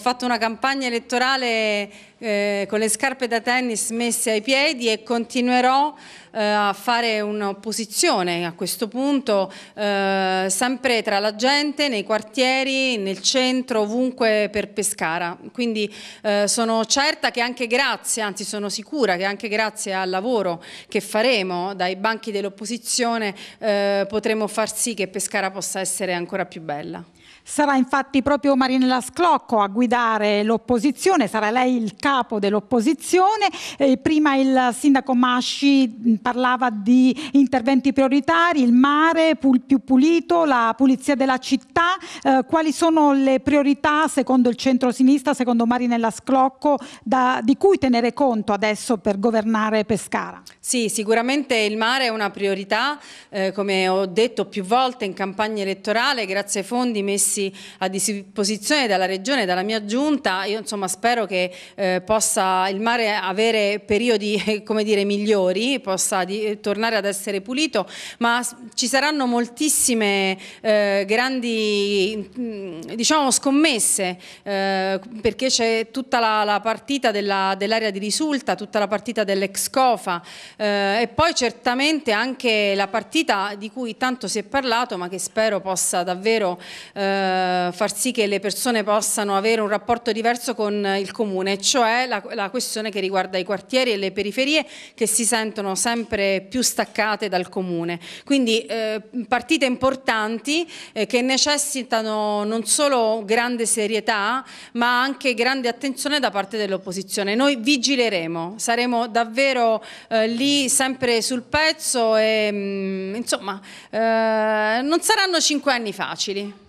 Ho fatto una campagna elettorale eh, con le scarpe da tennis messe ai piedi e continuerò eh, a fare un'opposizione a questo punto eh, sempre tra la gente, nei quartieri, nel centro, ovunque per Pescara. Quindi eh, sono certa che anche grazie, anzi sono sicura che anche grazie al lavoro che faremo dai banchi dell'opposizione eh, potremo far sì che Pescara possa essere ancora più bella. Sarà infatti proprio Marinella Sclocco a guidare guidare l'opposizione, sarà lei il capo dell'opposizione. Eh, prima il sindaco Masci mm, parlava di interventi prioritari, il mare pul più pulito, la pulizia della città. Eh, quali sono le priorità secondo il centro-sinistra, secondo Marinella Sclocco, da, di cui tenere conto adesso per governare Pescara? Sì, sicuramente il mare è una priorità, eh, come ho detto più volte in campagna elettorale, grazie ai fondi messi a disposizione dalla Regione e dalla mia aggiunta, io insomma spero che eh, possa il mare avere periodi eh, come dire, migliori, possa di, eh, tornare ad essere pulito, ma ci saranno moltissime eh, grandi mm, diciamo, scommesse, eh, perché c'è tutta la, la partita dell'area di risulta, tutta la partita dell'ex cofa eh, e poi certamente anche la partita di cui tanto si è parlato, ma che spero possa davvero far sì che le persone possano avere un un rapporto diverso con il comune, cioè la, la, questione che riguarda i quartieri e le periferie che si sentono sempre più staccate dal comune. Quindi eh, partite importanti eh, che necessitano non solo grande serietà ma anche grande attenzione da parte dell'opposizione. Noi vigileremo, saremo davvero eh, lì sempre sul pezzo e mh, mm, insomma eh, non saranno cinque anni facili.